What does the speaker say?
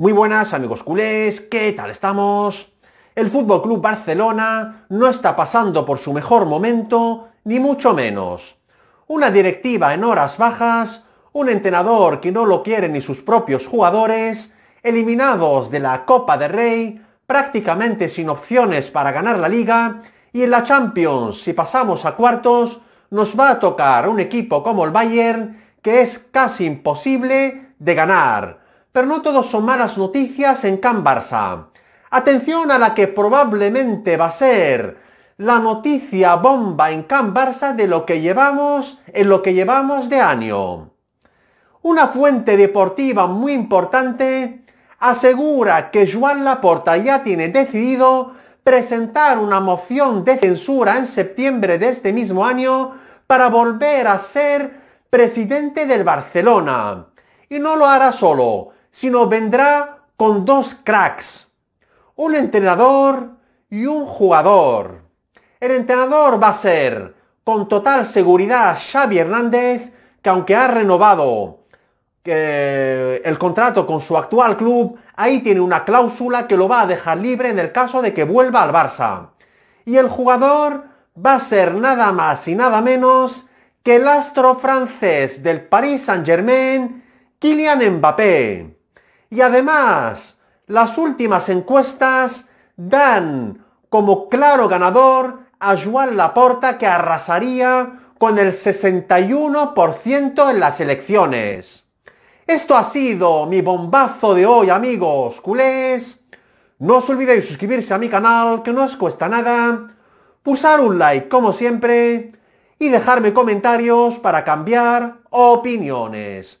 Muy buenas amigos culés, ¿qué tal estamos? El Fútbol Club Barcelona no está pasando por su mejor momento, ni mucho menos. Una directiva en horas bajas, un entrenador que no lo quiere ni sus propios jugadores, eliminados de la Copa de Rey, prácticamente sin opciones para ganar la liga, y en la Champions, si pasamos a cuartos, nos va a tocar un equipo como el Bayern, que es casi imposible de ganar pero no todos son malas noticias en Can Barça. Atención a la que probablemente va a ser la noticia bomba en Can Barça de lo que llevamos en lo que llevamos de año. Una fuente deportiva muy importante asegura que Joan Laporta ya tiene decidido presentar una moción de censura en septiembre de este mismo año para volver a ser presidente del Barcelona. Y no lo hará solo, sino vendrá con dos cracks, un entrenador y un jugador. El entrenador va a ser con total seguridad Xavi Hernández, que aunque ha renovado eh, el contrato con su actual club, ahí tiene una cláusula que lo va a dejar libre en el caso de que vuelva al Barça. Y el jugador va a ser nada más y nada menos que el astro francés del Paris Saint-Germain, Kylian Mbappé. Y además, las últimas encuestas dan como claro ganador a Joan Laporta que arrasaría con el 61% en las elecciones. Esto ha sido mi bombazo de hoy, amigos culés. No os olvidéis suscribirse a mi canal, que no os cuesta nada. Pulsar un like, como siempre. Y dejarme comentarios para cambiar opiniones.